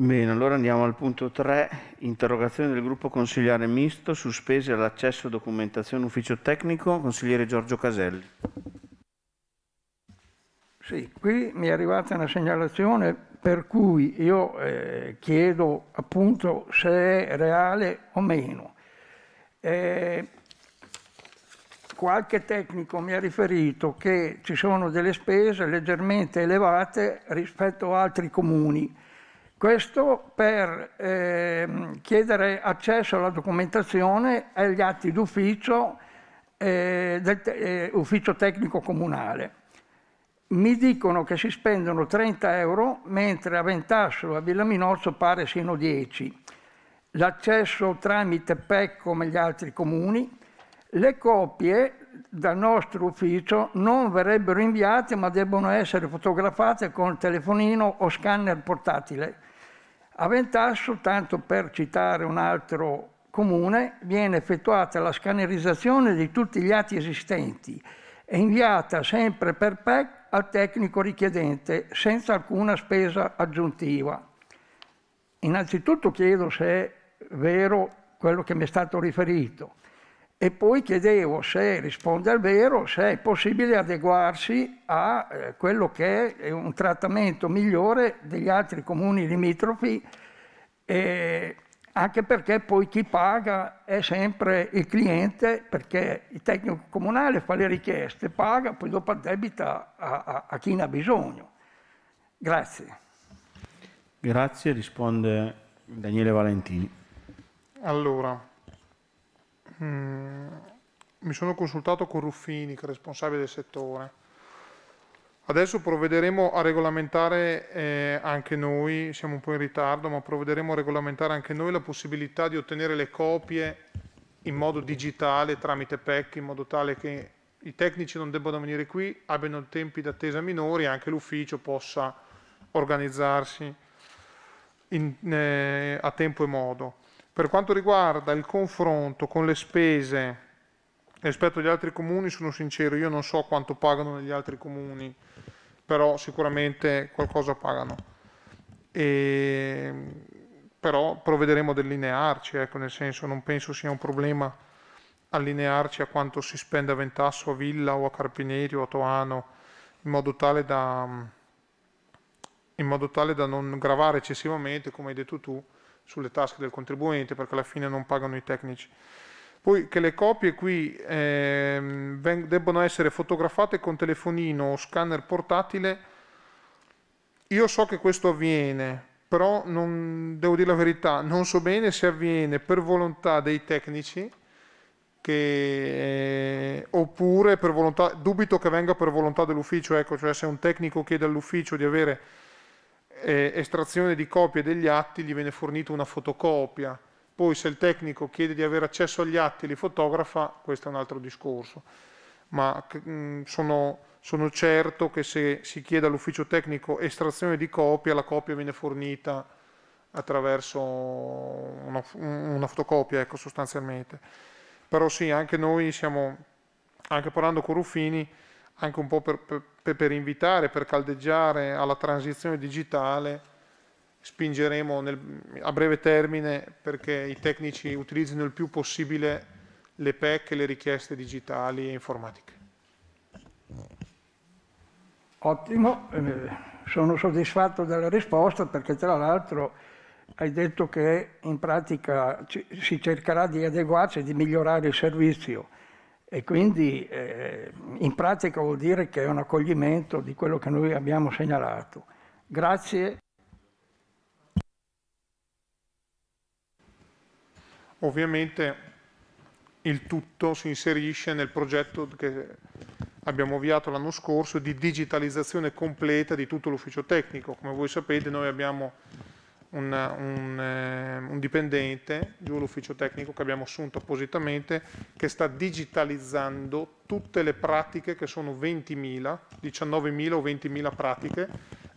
Bene, allora andiamo al punto 3, interrogazione del gruppo consigliare misto, sospese all'accesso a documentazione ufficio tecnico, consigliere Giorgio Caselli. Sì, qui mi è arrivata una segnalazione per cui io eh, chiedo appunto se è reale o meno. Eh, qualche tecnico mi ha riferito che ci sono delle spese leggermente elevate rispetto a altri comuni questo per eh, chiedere accesso alla documentazione e agli atti d'ufficio eh, del eh, ufficio tecnico comunale. Mi dicono che si spendono 30 euro, mentre a Ventasso e a Villa Minozzo pare siano 10. L'accesso tramite PEC come gli altri comuni, le copie dal nostro ufficio non verrebbero inviate ma debbono essere fotografate con telefonino o scanner portatile. A Ventasso, tanto per citare un altro comune, viene effettuata la scannerizzazione di tutti gli atti esistenti e inviata sempre per PEC al tecnico richiedente senza alcuna spesa aggiuntiva. Innanzitutto chiedo se è vero quello che mi è stato riferito e poi chiedevo se risponde al vero, se è possibile adeguarsi a eh, quello che è un trattamento migliore degli altri comuni limitrofi, eh, anche perché poi chi paga è sempre il cliente, perché il tecnico comunale fa le richieste, paga, poi dopo addebita a, a, a chi ne ha bisogno. Grazie. Grazie, risponde Daniele Valentini. Allora, Mm, mi sono consultato con Ruffini, che è responsabile del settore. Adesso provvederemo a regolamentare eh, anche noi, siamo un po' in ritardo, ma provvederemo a regolamentare anche noi la possibilità di ottenere le copie in modo digitale tramite PEC, in modo tale che i tecnici non debbano venire qui, abbiano tempi d'attesa minori e anche l'ufficio possa organizzarsi in, eh, a tempo e modo. Per quanto riguarda il confronto con le spese rispetto agli altri comuni, sono sincero, io non so quanto pagano negli altri comuni, però sicuramente qualcosa pagano. E, ehm, però provvederemo ad allinearci, ecco, nel senso non penso sia un problema allinearci a quanto si spende a Ventasso, a Villa o a Carpineti o a Toano, in modo tale da, in modo tale da non gravare eccessivamente, come hai detto tu, sulle tasche del contribuente perché alla fine non pagano i tecnici. Poi che le copie qui ehm, debbano essere fotografate con telefonino o scanner portatile, io so che questo avviene, però non, devo dire la verità, non so bene se avviene per volontà dei tecnici che, eh, oppure per volontà, dubito che venga per volontà dell'ufficio, ecco, cioè se un tecnico chiede all'ufficio di avere eh, estrazione di copie degli atti gli viene fornita una fotocopia, poi se il tecnico chiede di avere accesso agli atti e li fotografa, questo è un altro discorso, ma mh, sono, sono certo che se si chiede all'ufficio tecnico estrazione di copia, la copia viene fornita attraverso una, una fotocopia, ecco, sostanzialmente. Però sì, anche noi siamo, anche parlando con Ruffini, anche un po' per, per, per, invitare, per caldeggiare alla transizione digitale, spingeremo nel, a breve termine perché i tecnici utilizzino il più possibile le PEC e le richieste digitali e informatiche. Ottimo, eh, sono soddisfatto della risposta perché tra l'altro hai detto che in pratica ci, si cercherà di adeguarsi e di migliorare il servizio e quindi eh, in pratica vuol dire che è un accoglimento di quello che noi abbiamo segnalato. Grazie. Ovviamente il tutto si inserisce nel progetto che abbiamo avviato l'anno scorso di digitalizzazione completa di tutto l'ufficio tecnico. Come voi sapete noi abbiamo un, un, eh, un dipendente giù all'ufficio tecnico che abbiamo assunto appositamente che sta digitalizzando tutte le pratiche che sono 20.000, 19.000 o 20.000 pratiche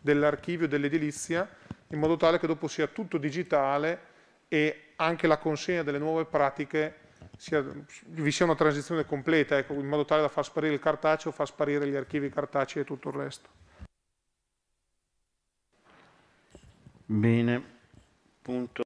dell'archivio dell'edilizia in modo tale che dopo sia tutto digitale e anche la consegna delle nuove pratiche sia, vi sia una transizione completa, ecco, in modo tale da far sparire il cartaceo, far sparire gli archivi cartacei e tutto il resto. Bene, punto.